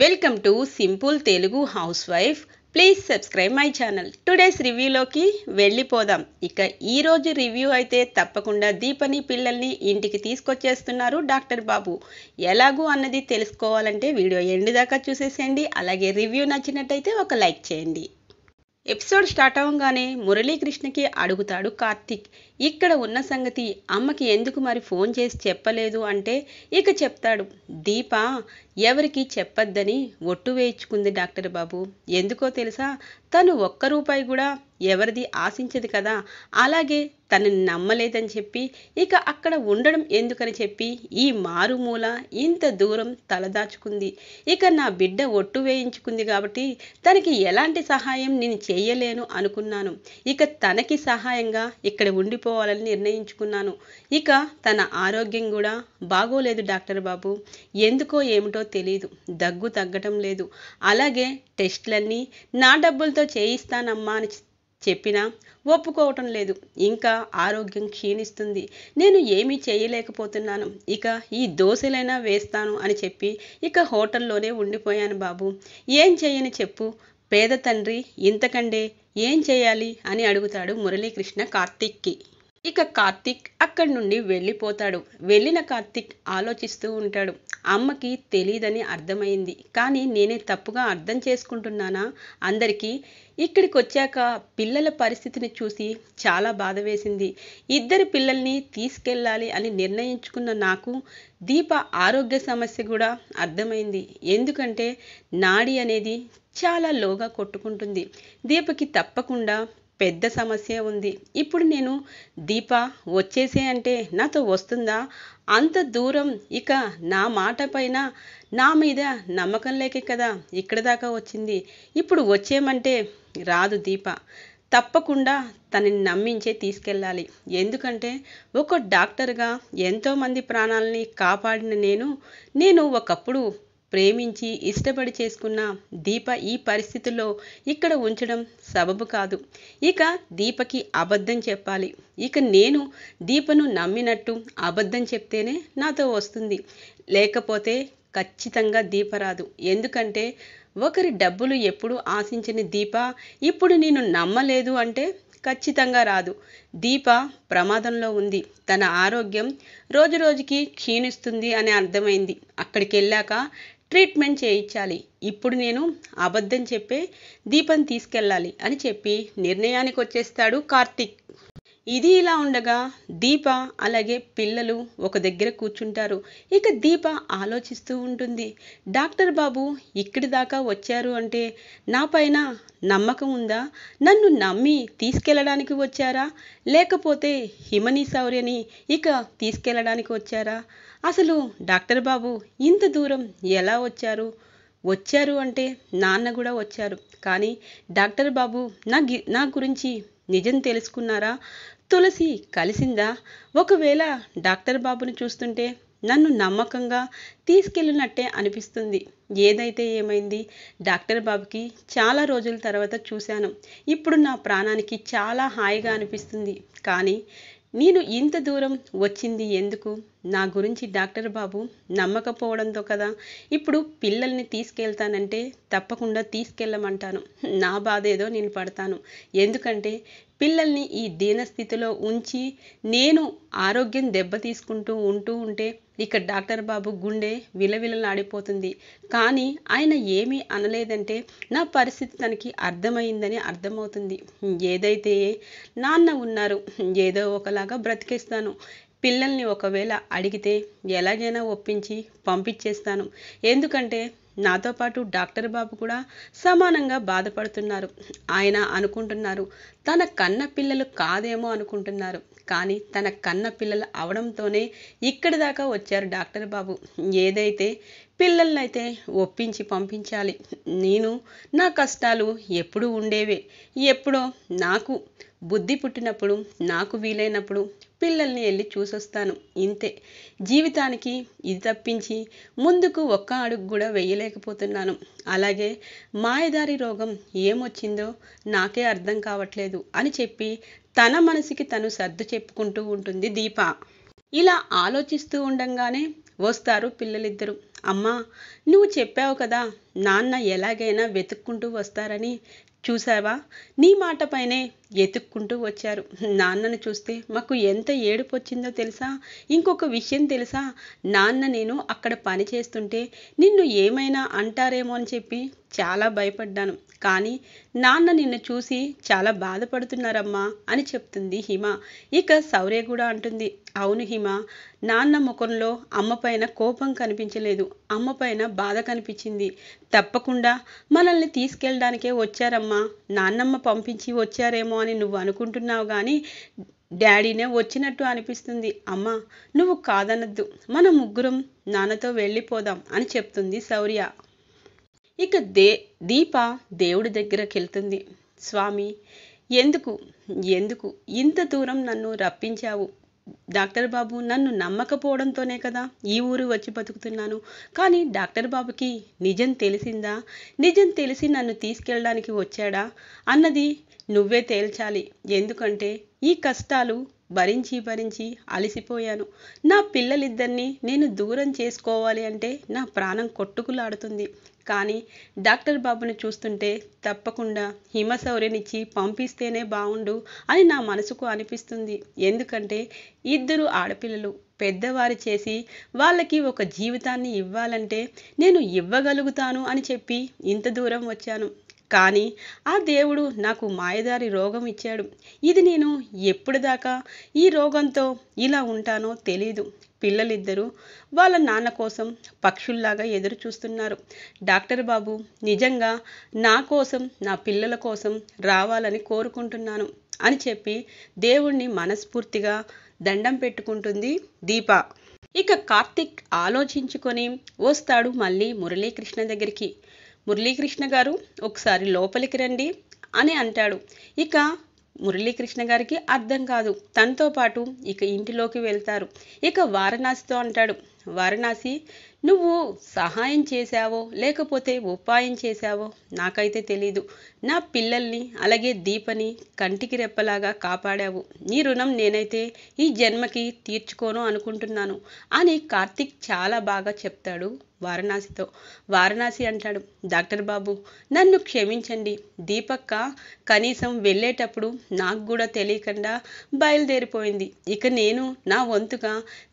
welcome to simple Telugu housewife please subscribe my channel today's రివ్యూలోకి వెళ్ళిపోదాం ఇక ఈరోజు రివ్యూ అయితే తప్పకుండా దీపని పిల్లల్ని ఇంటికి తీసుకొచ్చేస్తున్నారు డాక్టర్ బాబు ఎలాగూ అన్నది తెలుసుకోవాలంటే వీడియో ఎండ్ దాకా చూసేసేయండి అలాగే రివ్యూ నచ్చినట్టయితే ఒక లైక్ చేయండి ఎపిసోడ్ స్టార్ట్ అవ్వగానే మురళీకృష్ణకి అడుగుతాడు కార్తిక్ ఇక్కడ ఉన్న సంగతి అమ్మకి ఎందుకు మరి ఫోన్ చేసి చెప్పలేదు అంటే ఇక చెప్తాడు దీప ఎవరికి చెప్పద్దని ఒట్టు వేయించుకుంది డాక్టర్ బాబు ఎందుకో తెలుసా తను ఒక్క రూపాయి కూడా ఎవరిది ఆశించదు కదా అలాగే తనని నమ్మలేదని చెప్పి ఇక అక్కడ ఉండడం ఎందుకని చెప్పి ఈ మారుమూల ఇంత దూరం తలదాచుకుంది ఇక నా బిడ్డ ఒట్టు వేయించుకుంది కాబట్టి తనకి ఎలాంటి సహాయం నేను చేయలేను అనుకున్నాను ఇక తనకి సహాయంగా ఇక్కడ ఉండి వెళ్ళిపోవాలని నిర్ణయించుకున్నాను ఇక తన ఆరోగ్యం కూడా బాగోలేదు డాక్టర్ బాబు ఎందుకో ఏమిటో తెలియదు దగ్గు తగ్గటం లేదు అలాగే టెస్టులన్నీ నా డబ్బులతో చేయిస్తానమ్మా అని చెప్పినా ఒప్పుకోవటం లేదు ఇంకా ఆరోగ్యం క్షీణిస్తుంది నేను ఏమీ చేయలేకపోతున్నాను ఇక ఈ దోశలైనా వేస్తాను అని చెప్పి ఇక హోటల్లోనే ఉండిపోయాను బాబు ఏం చేయని చెప్పు పేద తండ్రి ఇంతకంటే ఏం చేయాలి అని అడుగుతాడు మురళీకృష్ణ కార్తీక్కి ఇక కార్తిక్ అక్కడి నుండి వెళ్ళిపోతాడు వెళ్ళిన కార్తిక్ ఆలోచిస్తూ ఉంటాడు అమ్మకి తెలియదని అర్థమైంది కానీ నేనే తప్పుగా అర్థం చేసుకుంటున్నానా అందరికీ ఇక్కడికి వచ్చాక పిల్లల పరిస్థితిని చూసి చాలా బాధ వేసింది ఇద్దరు పిల్లల్ని తీసుకెళ్ళాలి అని నిర్ణయించుకున్న నాకు దీప ఆరోగ్య సమస్య కూడా అర్థమైంది ఎందుకంటే నాడి అనేది చాలా లోగా కొట్టుకుంటుంది దీపకి తప్పకుండా పెద్ద సమస్య ఉంది ఇప్పుడు నేను దీప వచ్చేసే అంటే నాతో వస్తుందా అంత దూరం ఇక నా మాట పైన నా మీద నమ్మకం లేకే కదా ఇక్కడ దాకా వచ్చింది ఇప్పుడు వచ్చేమంటే రాదు దీప తప్పకుండా తనని నమ్మించే తీసుకెళ్ళాలి ఎందుకంటే ఒక డాక్టర్గా ఎంతోమంది ప్రాణాలని కాపాడిన నేను నేను ఒకప్పుడు ప్రేమించి ఇష్టపడి చేసుకున్న దీప ఈ పరిస్థితుల్లో ఇక్కడ ఉంచడం సబబు కాదు ఇక దీపకి అబద్ధం చెప్పాలి ఇక నేను దీపను నమ్మినట్టు అబద్ధం చెప్తేనే నాతో వస్తుంది లేకపోతే ఖచ్చితంగా దీప రాదు ఎందుకంటే ఒకరి డబ్బులు ఎప్పుడు ఆశించిన దీప ఇప్పుడు నేను నమ్మలేదు అంటే ఖచ్చితంగా రాదు దీప ప్రమాదంలో ఉంది తన ఆరోగ్యం రోజురోజుకి క్షీణిస్తుంది అని అర్థమైంది అక్కడికి వెళ్ళాక ట్రీట్మెంట్ చేయించాలి ఇప్పుడు నేను అబద్ధం చెప్పే దీపం తీసుకెళ్ళాలి అని చెప్పి నిర్ణయానికి వచ్చేస్తాడు కార్తిక్ ఇది ఇలా ఉండగా దీప అలాగే పిల్లలు ఒక దగ్గర కూర్చుంటారు ఇక దీప ఆలోచిస్తూ ఉంటుంది డాక్టర్ బాబు ఇక్కడి దాకా వచ్చారు అంటే నా పైన నమ్మకం ఉందా నన్ను నమ్మి తీసుకెళ్ళడానికి వచ్చారా లేకపోతే హిమని సౌర్యని ఇక తీసుకెళ్ళడానికి వచ్చారా అసలు డాక్టర్ బాబు ఇంత దూరం ఎలా వచ్చారు వచ్చారు అంటే నాన్న కూడా వచ్చారు కానీ డాక్టర్ బాబు నా గి నా గురించి నిజం తెలుసుకున్నారా తులసి కలిసిందా ఒకవేళ డాక్టర్ బాబును చూస్తుంటే నన్ను నమ్మకంగా తీసుకెళ్ళినట్టే అనిపిస్తుంది ఏదైతే ఏమైంది డాక్టర్ బాబుకి చాలా రోజుల తర్వాత చూశాను ఇప్పుడు నా ప్రాణానికి చాలా హాయిగా అనిపిస్తుంది కానీ నేను ఇంత దూరం వచ్చింది ఎందుకు నా గురించి డాక్టర్ బాబు నమ్మకపోవడంతో కదా ఇప్పుడు పిల్లల్ని తీసుకెళ్తానంటే తప్పకుండా తీసుకెళ్ళమంటాను నా బాధ ఏదో నేను పడతాను ఎందుకంటే పిల్లల్ని ఈ దీనస్థితిలో ఉంచి నేను ఆరోగ్యం దెబ్బ తీసుకుంటూ ఉంటూ ఉంటే ఇక డాక్టర్ బాబు గుండె విలవిలలాడిపోతుంది కానీ ఆయన ఏమీ అనలేదంటే నా పరిస్థితి తనకి అర్థమైందని అర్థమవుతుంది ఏదైతే నాన్న ఉన్నారు ఏదో ఒకలాగా బ్రతికేస్తాను పిల్లల్ని ఒకవేళ అడిగితే ఎలాగైనా ఒప్పించి పంపించేస్తాను ఎందుకంటే నాతో పాటు డాక్టర్ బాబు కూడా సమానంగా బాధపడుతున్నారు ఆయన అనుకుంటున్నారు తన కన్న పిల్లలు కాదేమో అనుకుంటున్నారు కానీ తన కన్న పిల్లలు అవడంతోనే ఇక్కడి దాకా వచ్చారు డాక్టర్ బాబు ఏదైతే పిల్లలనైతే ఒప్పించి పంపించాలి నేను నా కష్టాలు ఎప్పుడూ ఉండేవే ఎప్పుడో నాకు బుద్ధి పుట్టినప్పుడు నాకు వీలైనప్పుడు పిల్లల్ని వెళ్ళి చూసొస్తాను ఇంతే జీవితానికి ఇది తప్పించి ముందుకు ఒక్క అడుగు కూడా వేయలేకపోతున్నాను అలాగే మాయదారి రోగం ఏమొచ్చిందో నాకే అర్థం కావట్లేదు అని చెప్పి తన మనసుకి తను సర్దు చెప్పుకుంటూ ఉంటుంది దీప ఇలా ఆలోచిస్తూ ఉండంగానే వస్తారు పిల్లలిద్దరూ అమ్మా నువ్వు చెప్పావు కదా నాన్న ఎలాగైనా వెతుక్కుంటూ వస్తారని చూసావా నీ మాటపైనే ఎతుక్కుంటూ వచ్చారు నాన్నను చూస్తే మాకు ఎంత ఏడుపు వచ్చిందో తెలుసా ఇంకొక విషయం తెలుసా నాన్న నేను అక్కడ పని చేస్తుంటే నిన్ను ఏమైనా అంటారేమో అని చెప్పి చాలా భయపడ్డాను కానీ నాన్న నిన్ను చూసి చాలా బాధపడుతున్నారమ్మా అని చెప్తుంది హిమ ఇక శౌర్య కూడా అంటుంది అవును హిమ నాన్న ముఖంలో అమ్మ పైన కోపం కనిపించలేదు అమ్మ పైన బాధ కనిపించింది తప్పకుండా మనల్ని తీసుకెళ్ళడానికే వచ్చారమ్మా నాన్నమ్మ పంపించి వచ్చారేమో అని నువ్వు అనుకుంటున్నావు కానీ డాడీనే వచ్చినట్టు అనిపిస్తుంది అమ్మ నువ్వు కాదనద్దు మన ముగ్గురం నాన్నతో వెళ్ళిపోదాం అని చెప్తుంది శౌర్య ఇక దే దీప దేవుడి దగ్గరకు వెళ్తుంది స్వామి ఎందుకు ఎందుకు ఇంత దూరం నన్ను రప్పించావు డాక్టర్ బాబు నన్ను నమ్మకపోవడంతోనే కదా ఈ ఊరు వచ్చి బతుకుతున్నాను కానీ డాక్టర్ బాబుకి నిజం తెలిసిందా నిజం తెలిసి నన్ను తీసుకెళ్ళడానికి వచ్చాడా అన్నది నువ్వే తేల్చాలి ఎందుకంటే ఈ కష్టాలు భరించి భరించి అలసిపోయాను నా పిల్లలిద్దరినీ నేను దూరం చేసుకోవాలి అంటే నా ప్రాణం కొట్టుకులాడుతుంది కానీ డాక్టర్ బాబును చూస్తుంటే తప్పకుండా హిమశౌర్యనిచ్చి పంపిస్తేనే బాగుండు అని నా మనసుకు అనిపిస్తుంది ఎందుకంటే ఇద్దరు ఆడపిల్లలు పెద్దవారు చేసి వాళ్ళకి ఒక జీవితాన్ని ఇవ్వాలంటే నేను ఇవ్వగలుగుతాను అని చెప్పి ఇంత దూరం వచ్చాను కానీ ఆ దేవుడు నాకు మాయదారి రోగం ఇచ్చాడు ఇది నేను ఎప్పటిదాకా ఈ రోగంతో ఇలా ఉంటానో తెలీదు పిల్లలిద్దరూ వాళ్ళ నాన్న కోసం పక్షుల్లాగా ఎదురు చూస్తున్నారు డాక్టర్ బాబు నిజంగా నా కోసం నా పిల్లల కోసం రావాలని కోరుకుంటున్నాను అని చెప్పి దేవుణ్ణి మనస్ఫూర్తిగా దండం పెట్టుకుంటుంది దీప ఇక కార్తిక్ ఆలోచించుకొని వస్తాడు మళ్ళీ మురళీకృష్ణ దగ్గరికి మురళీకృష్ణ గారు ఒకసారి లోపలికి రండి అని అంటాడు ఇక మురళీకృష్ణ గారికి అర్థం కాదు తనతో పాటు ఇక ఇంటిలోకి వెళ్తారు ఇక వారణాసితో అంటాడు వారణాసి నువ్వు సహాయం చేశావో లేకపోతే ఉపాయం చేశావో నాకైతే తెలీదు నా పిల్లల్ని అలాగే దీపని కంటికి రెప్పలాగా కాపాడావు నీ రుణం నేనైతే ఈ జన్మకి తీర్చుకోను అనుకుంటున్నాను అని కార్తిక్ చాలా బాగా చెప్తాడు వారణాసితో వారణాసి అంటాడు డాక్టర్ బాబు నన్ను క్షమించండి దీపక్క కనీసం వెళ్ళేటప్పుడు నాకు కూడా తెలియకుండా బయలుదేరిపోయింది ఇక నేను నా వంతుగా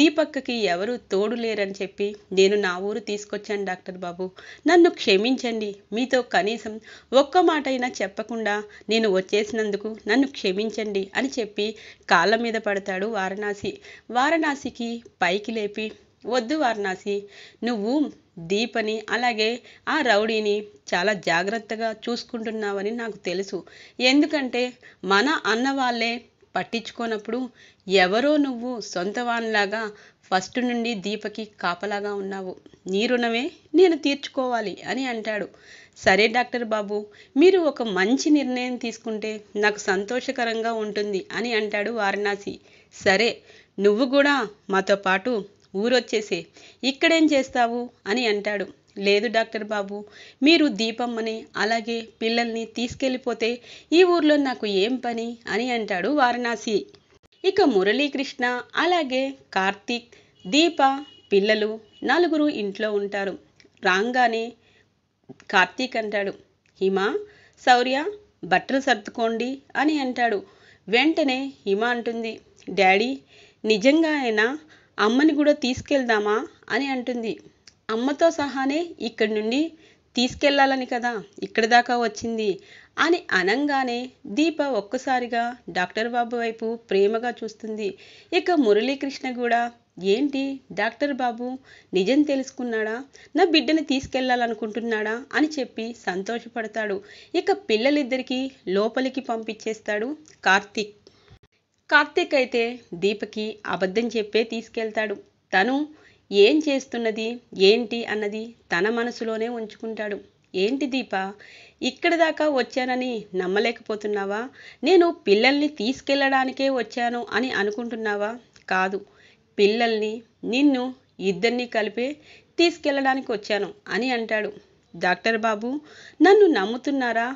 దీపక్కకి ఎవరు తోడు లేరని చెప్పి నేను నేను నా ఊరు తీసుకొచ్చాను డాక్టర్ బాబు నన్ను క్షమించండి మీతో కనీసం ఒక్క మాట అయినా చెప్పకుండా నేను వచ్చేసినందుకు నన్ను క్షమించండి అని చెప్పి కాళ్ళ మీద పడతాడు వారణాసి వారణాసికి పైకి లేపి వద్దు వారణాసి నువ్వు దీపని అలాగే ఆ రౌడీని చాలా జాగ్రత్తగా చూసుకుంటున్నావని నాకు తెలుసు ఎందుకంటే మన అన్న వాళ్ళే పట్టించుకోనప్పుడు ఎవరో నువ్వు సొంత వాన్లాగా ఫస్ట్ నుండి దీపకి కాపలాగా ఉన్నావు నీ రుణమే నేను తీర్చుకోవాలి అని అంటాడు సరే డాక్టర్ బాబు మీరు ఒక మంచి నిర్ణయం తీసుకుంటే నాకు సంతోషకరంగా ఉంటుంది అని అంటాడు వారణాసి సరే నువ్వు కూడా మాతో పాటు ఊరొచ్చేసే ఇక్కడేం చేస్తావు అని అంటాడు లేదు డాక్టర్ బాబు మీరు దీపమ్మని అలాగే పిల్లల్ని తీసుకెళ్ళిపోతే ఈ ఊర్లో నాకు ఏం పని అని అంటాడు వారణాసి ఇక మురళీకృష్ణ అలాగే కార్తీక్ దీప పిల్లలు నలుగురు ఇంట్లో ఉంటారు రాగానే కార్తీక్ అంటాడు హిమ శౌర్య బట్టలు సర్దుకోండి అని అంటాడు వెంటనే హిమ అంటుంది డాడీ నిజంగా ఆయన అమ్మని కూడా తీసుకెళ్దామా అని అంటుంది అమ్మతో సహానే ఇక్కడి నుండి తీసుకెళ్ళాలని కదా ఇక్కడ దాకా వచ్చింది అని అనంగానే దీప ఒక్కసారిగా డాక్టర్ బాబు వైపు ప్రేమగా చూస్తుంది ఇక మురళీకృష్ణ కూడా ఏంటి డాక్టర్ బాబు నిజం తెలుసుకున్నాడా నా బిడ్డని తీసుకెళ్లాలనుకుంటున్నాడా అని చెప్పి సంతోషపడతాడు ఇక పిల్లలిద్దరికీ లోపలికి పంపించేస్తాడు కార్తీక్ కార్తీక్ అయితే దీపకి అబద్ధం చెప్పే తీసుకెళ్తాడు తను ఏం చేస్తున్నది ఏంటి అన్నది తన మనసులోనే ఉంచుకుంటాడు ఏంటి దీప ఇక్కడ దాకా వచ్చానని నమ్మలేకపోతున్నావా నేను పిల్లల్ని తీసుకెళ్ళడానికే వచ్చాను అని అనుకుంటున్నావా కాదు పిల్లల్ని నిన్ను ఇద్దరిని కలిపి తీసుకెళ్ళడానికి వచ్చాను అని అంటాడు డాక్టర్ బాబు నన్ను నమ్ముతున్నారా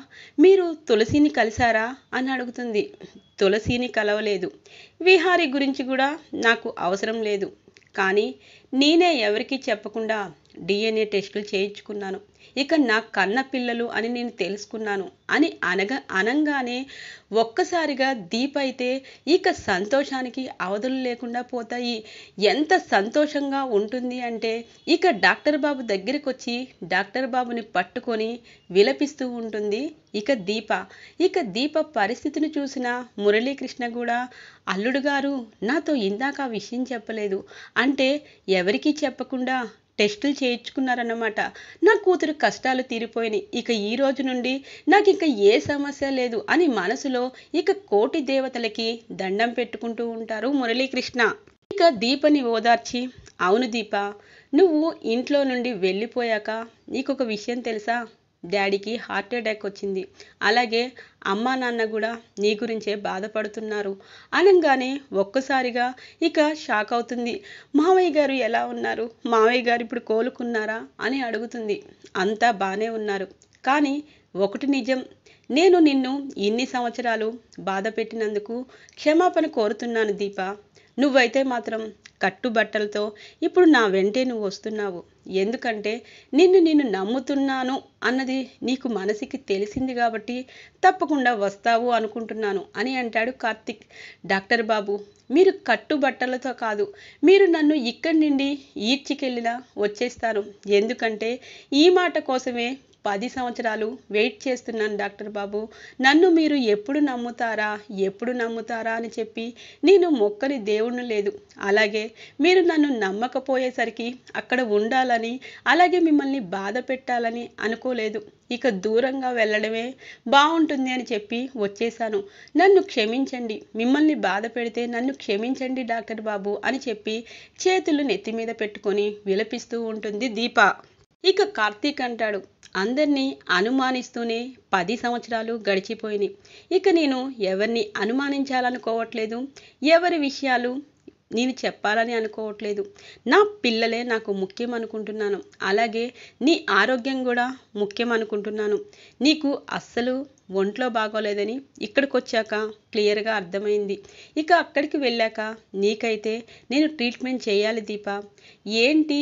మీరు తులసిని కలిశారా అని అడుగుతుంది తులసిని కలవలేదు విహారీ గురించి కూడా నాకు అవసరం లేదు కానీ నేనే ఎవరికీ చెప్పకుండా డిఎన్ఏ టెస్టులు చేయించుకున్నాను ఇక నా కన్న పిల్లలు అని నేను తెలుసుకున్నాను అని అనగా అనంగానే ఒక్కసారిగా దీప అయితే ఇక సంతోషానికి అవధులు లేకుండా పోతాయి ఎంత సంతోషంగా ఉంటుంది అంటే ఇక డాక్టర్ బాబు దగ్గరికి వచ్చి డాక్టర్ బాబుని పట్టుకొని విలపిస్తూ ఉంటుంది ఇక దీప ఇక దీప పరిస్థితిని చూసిన మురళీకృష్ణ కూడా అల్లుడు గారు నాతో ఇందాక ఆ విషయం చెప్పలేదు అంటే ఎవరికీ చెప్పకుండా టెస్టులు చేయించుకున్నారన్నమాట నా కూతురు కష్టాలు తీరిపోయినాయి ఇక ఈ రోజు నుండి నాకు ఇంకా ఏ సమస్య లేదు అని మనసులో ఇక కోటి దేవతలకి దండం పెట్టుకుంటూ ఉంటారు మురళీకృష్ణ ఇక దీపని ఓదార్చి అవును దీప నువ్వు ఇంట్లో నుండి వెళ్ళిపోయాక నీకొక విషయం తెలుసా డాడీకి హార్ట్ అటాక్ వచ్చింది అలాగే అమ్మ నాన్న కూడా నీ గురించే బాధపడుతున్నారు అనగానే ఒక్కసారిగా ఇక షాక్ అవుతుంది మావయ్య గారు ఎలా ఉన్నారు మావయ్య గారు ఇప్పుడు కోలుకున్నారా అని అడుగుతుంది అంతా బాగానే ఉన్నారు కానీ ఒకటి నిజం నేను నిన్ను ఇన్ని సంవత్సరాలు బాధ పెట్టినందుకు క్షమాపణ కోరుతున్నాను దీప నువ్వైతే మాత్రం కట్టుబట్టలతో ఇప్పుడు నా వెంటే నువ్వు వస్తున్నావు ఎందుకంటే నిన్ను నేను నమ్ముతున్నాను అన్నది నీకు మనసుకి తెలిసింది కాబట్టి తప్పకుండా వస్తావు అనుకుంటున్నాను అని అంటాడు కార్తిక్ డాక్టర్ బాబు మీరు కట్టుబట్టలతో కాదు మీరు నన్ను ఇక్కడి నుండి ఈడ్చికెళ్ళినా వచ్చేస్తాను ఎందుకంటే ఈ మాట కోసమే పది సంవత్సరాలు వెయిట్ చేస్తున్నాను డాక్టర్ బాబు నన్ను మీరు ఎప్పుడు నమ్ముతారా ఎప్పుడు నమ్ముతారా అని చెప్పి నేను మొక్కని దేవుణ్ణి లేదు అలాగే మీరు నన్ను నమ్మకపోయేసరికి అక్కడ ఉండాలని అలాగే మిమ్మల్ని బాధ పెట్టాలని అనుకోలేదు ఇక దూరంగా వెళ్ళడమే బాగుంటుంది అని చెప్పి వచ్చేసాను నన్ను క్షమించండి మిమ్మల్ని బాధ పెడితే నన్ను క్షమించండి డాక్టర్ బాబు అని చెప్పి చేతులు నెత్తి మీద పెట్టుకొని విలపిస్తూ ఉంటుంది దీప ఇక కార్తీక్ అంటాడు అందరినీ అనుమానిస్తూనే పది సంవత్సరాలు గడిచిపోయినాయి ఇక నేను ఎవరిని అనుమానించాలనుకోవట్లేదు ఎవరి విషయాలు నేను చెప్పాలని అనుకోవట్లేదు నా పిల్లలే నాకు ముఖ్యం అనుకుంటున్నాను అలాగే నీ ఆరోగ్యం కూడా ముఖ్యం అనుకుంటున్నాను నీకు అస్సలు ఒంట్లో బాగోలేదని ఇక్కడికి వచ్చాక క్లియర్గా అర్థమైంది ఇక అక్కడికి వెళ్ళాక నీకైతే నేను ట్రీట్మెంట్ చేయాలి దీప ఏంటి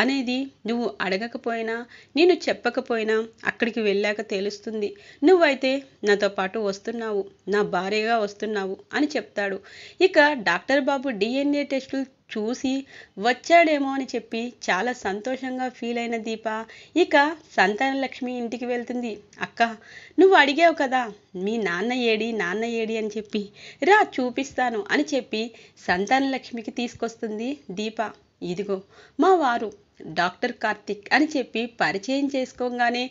అనేది నువ్వు అడగకపోయినా నేను చెప్పకపోయినా అక్కడికి వెళ్ళాక తెలుస్తుంది నువ్వైతే నాతో పాటు వస్తున్నావు నా భార్యగా వస్తున్నావు అని చెప్తాడు ఇక డాక్టర్ బాబు డిఎన్ఏ టెస్టులు చూసి వచ్చాడేమో అని చెప్పి చాలా సంతోషంగా ఫీల్ అయిన దీప ఇక సంతానలక్ష్మి ఇంటికి వెళ్తుంది అక్క నువ్వు అడిగావు కదా మీ నాన్న ఏడి నాన్న ఏడి అని చెప్పి రా చూపిస్తాను అని చెప్పి సంతానలక్ష్మికి తీసుకొస్తుంది దీప ఇదిగో మా వారు డాక్టర్ కార్తిక్ అని చెప్పి పరిచయం చేసుకోగానే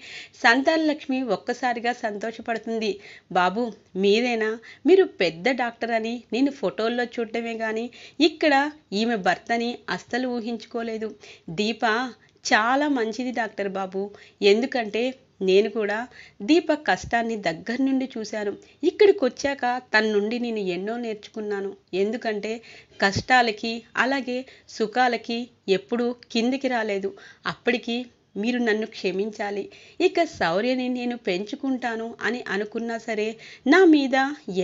సంతానలక్ష్మి ఒక్కసారిగా సంతోషపడుతుంది బాబు మీరేనా మీరు పెద్ద డాక్టర్ అని నేను ఫోటోల్లో చూడటమే కానీ ఇక్కడ ఈమె భర్తని అస్సలు ఊహించుకోలేదు దీప చాలా మంచిది డాక్టర్ బాబు ఎందుకంటే నేను కూడా దీపక్ కష్టాన్ని దగ్గర నుండి చూశాను ఇక్కడికి వచ్చాక తన నుండి నేను ఎన్నో నేర్చుకున్నాను ఎందుకంటే కష్టాలకి అలాగే సుఖాలకి ఎప్పుడూ కిందికి రాలేదు అప్పటికి మీరు నన్ను క్షమించాలి ఇక శౌర్యని నేను పెంచుకుంటాను అని అనుకున్నా సరే నా మీద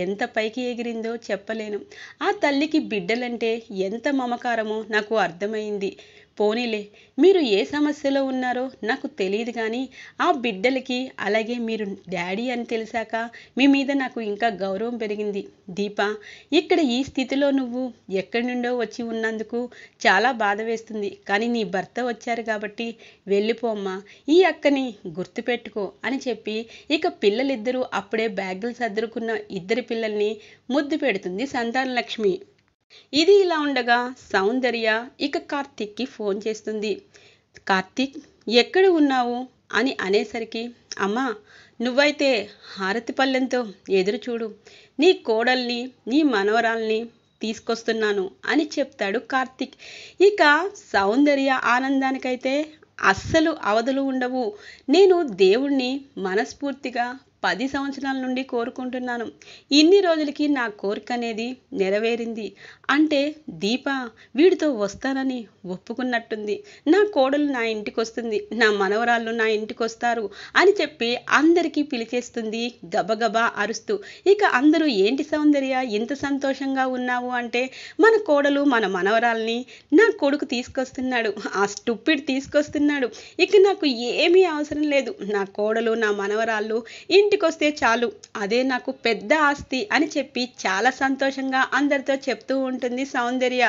ఎంత పైకి ఎగిరిందో చెప్పలేను ఆ తల్లికి బిడ్డలంటే ఎంత మమకారమో నాకు అర్థమైంది పోనీలే మీరు ఏ సమస్యలో ఉన్నారో నాకు తెలియదు కానీ ఆ బిడ్డలకి అలాగే మీరు డాడీ అని తెలిసాక మీ మీద నాకు ఇంకా గౌరవం పెరిగింది దీప ఇక్కడ ఈ స్థితిలో నువ్వు ఎక్కడి నుండో వచ్చి ఉన్నందుకు చాలా బాధ వేస్తుంది కానీ నీ భర్త వచ్చారు కాబట్టి వెళ్ళిపోమ్మా ఈ అక్కని గుర్తుపెట్టుకో అని చెప్పి ఇక పిల్లలిద్దరూ అప్పుడే బ్యాగులు సర్దుకున్న ఇద్దరి పిల్లల్ని ముద్దు పెడుతుంది సంతానలక్ష్మి ఇది ఇలా ఉండగా సౌందర్య ఇక కార్తిక్కి ఫోన్ చేస్తుంది కార్తిక్ ఎక్కడ ఉన్నావు అని అనేసరికి అమ్మా నువ్వైతే హారతి పల్లెంతో ఎదురు చూడు నీ కోడల్ని నీ మనవరాల్ని తీసుకొస్తున్నాను అని చెప్తాడు కార్తిక్ ఇక సౌందర్య ఆనందానికైతే అస్సలు అవధులు ఉండవు నేను దేవుణ్ణి మనస్ఫూర్తిగా పది సంవత్సరాల నుండి కోరుకుంటున్నాను ఇన్ని రోజులకి నా కోరిక అనేది నెరవేరింది అంటే దీప వీడితో వస్తానని ఒప్పుకున్నట్టుంది నా కోడలు నా ఇంటికి వస్తుంది నా మనవరాళ్ళు నా ఇంటికి వస్తారు అని చెప్పి అందరికీ పిలిచేస్తుంది గబగబా అరుస్తూ ఇక అందరూ ఏంటి సౌందర్య ఇంత సంతోషంగా ఉన్నావు అంటే మన కోడలు మన మనవరాల్ని నా కొడుకు తీసుకొస్తున్నాడు ఆ స్టూపిడ్ తీసుకొస్తున్నాడు ఇక నాకు ఏమీ అవసరం లేదు నా కోడలు నా మనవరాళ్ళు ఇంటికొస్తే చాలు అదే నాకు పెద్ద ఆస్తి అని చెప్పి చాలా సంతోషంగా అందరితో చెప్తూ ఉంటుంది సౌందర్య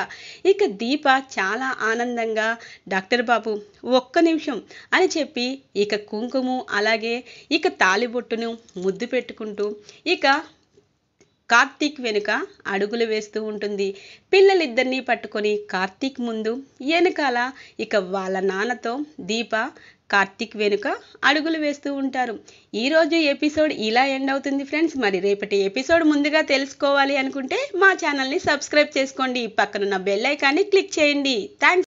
ఇక దీప చాలా ఆనందంగా డాక్టర్ బాబు ఒక్క నిమిషం అని చెప్పి ఇక కుంకుమ అలాగే ఇక తాలిబొట్టును ముద్దు పెట్టుకుంటూ ఇక కార్తీక్ వెనుక అడుగులు వేస్తూ ఉంటుంది పిల్లలిద్దరినీ పట్టుకొని కార్తీక్ ముందు వెనకాల ఇక వాళ్ళ నాన్నతో దీప కార్తిక్ వెనుక అడుగులు వేస్తూ ఉంటారు ఈరోజు ఎపిసోడ్ ఇలా ఎండ్ అవుతుంది ఫ్రెండ్స్ మరి రేపటి ఎపిసోడ్ ముందుగా తెలుసుకోవాలి అనుకుంటే మా ఛానల్ని సబ్స్క్రైబ్ చేసుకోండి పక్కనున్న బెల్ ఐకాన్ని క్లిక్ చేయండి థ్యాంక్స్